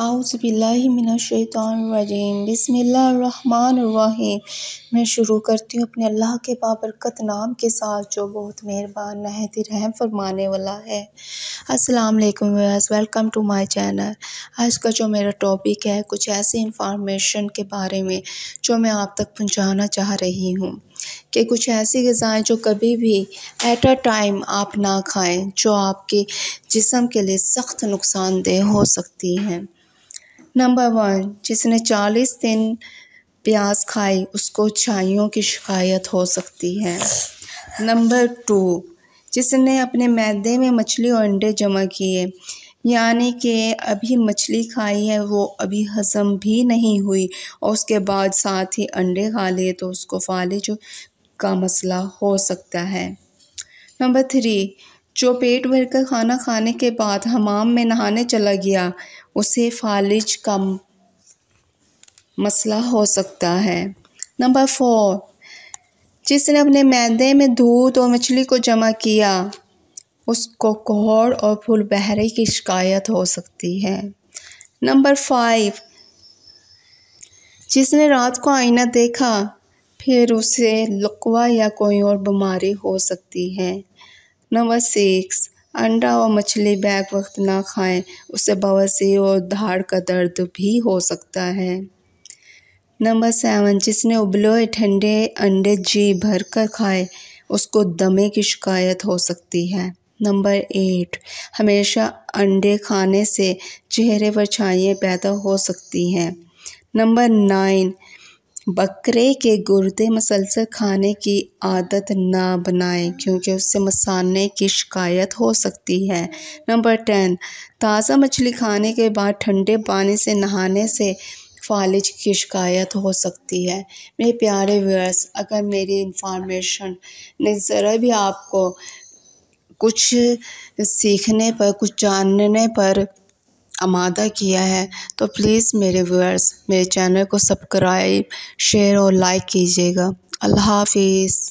आउज़बिल्लिमिनशैतरजीम बसमीम मैं शुरू करती हूँ अपने अल्लाह के बाबरकत नाम के साथ जो बहुत मेहरबान नहत रहम फरमाने वाला है अस्सलाम वालेकुम viewers welcome to my channel आज का जो मेरा टॉपिक है कुछ ऐसे इंफॉर्मेशन के बारे में जो मैं आप तक पहुँचाना चाह रही हूँ कि कुछ ऐसी गज़ाएँ जो कभी भी एट अ टाइम आप ना खाएं जो आपके जिसम के लिए सख्त नुकसानदेह हो सकती हैं नंबर वन जिसने चालीस दिन प्याज खाई उसको छाइयों की शिकायत हो सकती है नंबर टू जिसने अपने मैदे में मछली और अंडे जमा किए यानी कि अभी मछली खाई है वो अभी हज़म भी नहीं हुई और उसके बाद साथ ही अंडे खा लिए तो उसको फालिज का मसला हो सकता है नंबर थ्री जो पेट भर कर खाना खाने के बाद हमाम में नहाने चला गया उसे फालिज का मसला हो सकता है नंबर फोर जिसने अपने मैदे में दूध और मछली को जमा किया उसको कोहड़ और फूल बहरे की शिकायत हो सकती है नंबर फाइव जिसने रात को आईना देखा फिर उसे लकवा या कोई और बीमारी हो सकती है नंबर सिक्स अंडा और मछली बैग वक्त ना खाएं उससे बवासीर और धाड़ का दर्द भी हो सकता है नंबर सेवन जिसने उबले ठंडे अंडे जी भर कर खाए उसको दमे की शिकायत हो सकती है नंबर एट हमेशा अंडे खाने से चेहरे पर छाइयाँ पैदा हो सकती हैं नंबर नाइन बकरे के गुर्दे मसलसल खाने की आदत ना बनाएं क्योंकि उससे मसाने की शिकायत हो सकती है नंबर टेन ताज़ा मछली खाने के बाद ठंडे पानी से नहाने से फालिज की शिकायत हो सकती है मेरे प्यारे व्यूअर्स अगर मेरी इंफॉर्मेशन ने ज़रा भी आपको कुछ सीखने पर कुछ जानने पर आमादा किया है तो प्लीज़ मेरे व्यूअर्स मेरे चैनल को सब्सक्राइब शेयर और लाइक कीजिएगा अल्लाह हाफिज़